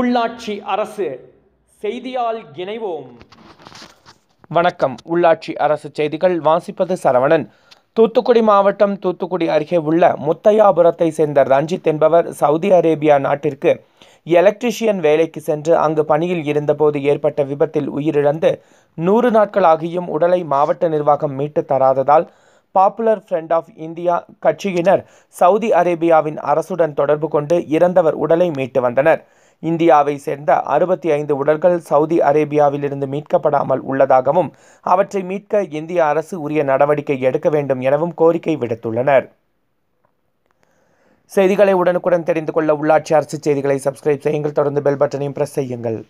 உள்ளாட்சி அரசு செய்தியால் இணைவோம் வணக்கம் உள்ளாட்சி அரசு செய்திகள் வாசிப்பது சரவணன் தூத்துக்குடி மாவட்டம் தூத்துக்குடி அருகே உள்ள முத்தையாபுரத்தை சேர்ந்த ரஞ்சித் என்பவர் சவுதி அரேபியா நாட்டிற்கு எலக்ட்ரிஷியன் வேலைக்கு சென்று அங்கு பணியில் இருந்தபோது ஏற்பட்ட விபத்தில் உயிரிழந்து நூறு நாட்கள் ஆகியும் உடலை மாவட்ட நிர்வாகம் மீட்டு தராததால் பாப்புலர் ஃப்ரண்ட் ஆஃப் இந்தியா கட்சியினர் சவுதி அரேபியாவின் அரசுடன் தொடர்பு கொண்டு இறந்தவர் உடலை மீட்டு வந்தனர் இந்தியாவை சேர்ந்த அறுபத்தி ஐந்து உடல்கள் சவுதி அரேபியாவிலிருந்து மீட்கப்படாமல் உள்ளதாகவும் அவற்றை மீட்க இந்திய அரசு உரிய நடவடிக்கை எடுக்க வேண்டும் எனவும் கோரிக்கை விடுத்துள்ளனர் செய்திகளை உடனுக்குடன் தெரிந்து கொள்ள உள்ளாட்சி அரசு செய்திகளை சப்ஸ்கிரைப் செய்யுங்கள் தொடர்ந்து பெல் பட்டனையும் பிரஸ் செய்யுங்கள்